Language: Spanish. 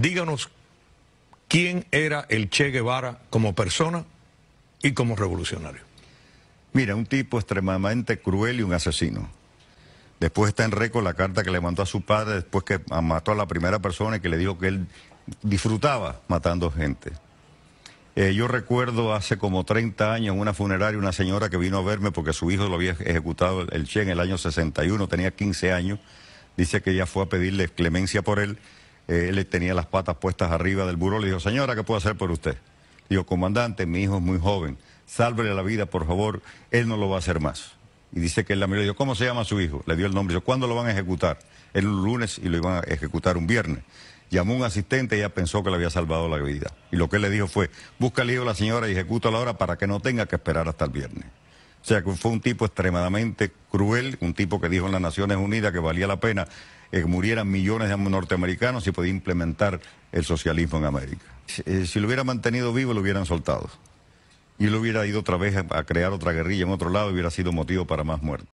díganos quién era el Che Guevara como persona y como revolucionario. Mira, un tipo extremadamente cruel y un asesino. Después está en récord la carta que le mandó a su padre después que mató a la primera persona y que le dijo que él disfrutaba matando gente. Eh, yo recuerdo hace como 30 años en una funeraria una señora que vino a verme porque su hijo lo había ejecutado el Che en el año 61, tenía 15 años. Dice que ella fue a pedirle clemencia por él eh, ...él tenía las patas puestas arriba del buró. Le dijo, señora, ¿qué puedo hacer por usted? Dijo, comandante, mi hijo es muy joven, sálvele la vida, por favor, él no lo va a hacer más. Y dice que él la miró y dijo, ¿cómo se llama su hijo? Le dio el nombre, dijo, ¿cuándo lo van a ejecutar? el un lunes y lo iban a ejecutar un viernes. Llamó un asistente y ya pensó que le había salvado la vida. Y lo que él le dijo fue, busca el hijo de la señora y ejecuta la hora para que no tenga que esperar hasta el viernes. O sea que fue un tipo extremadamente cruel, un tipo que dijo en las Naciones Unidas que valía la pena que eh, murieran millones de norteamericanos y podía implementar el socialismo en América. Eh, si, lo hubiera mantenido vivo, lo hubieran soltado. Y lo hubiera ido otra vez a crear otra guerrilla en otro lado, hubiera sido motivo para más muertes.